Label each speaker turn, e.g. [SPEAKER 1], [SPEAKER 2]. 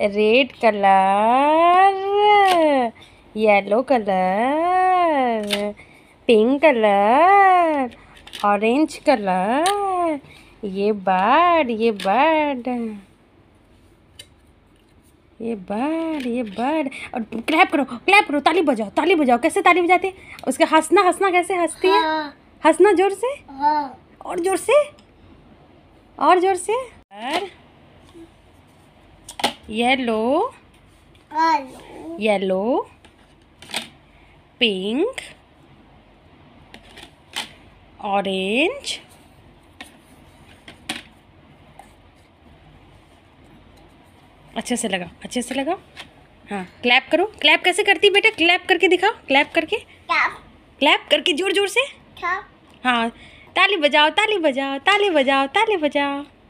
[SPEAKER 1] Red colour yellow colour pink colour orange colour ये bird ये bird ये bird ये बर्ड और क्लैप करो
[SPEAKER 2] क्लैप करो ताली बजाओ ताली बजाओ कैसे ताली बजाते है उसका हंसना हंसना कैसे हंसती है हाँ। हंसना जोर से हाँ। और जोर से और जोर से और
[SPEAKER 1] येलो येलो पिंक ऑरेंज
[SPEAKER 2] अच्छे से लगा अच्छे से लगा हाँ क्लैप करो क्लैप कैसे करती बेटा क्लैप करके दिखाओ क्लैप करके क्लैप करके जोर जोर से हाँ ताली बजाओ ताली बजाओ ताली बजाओ ताली बजाओ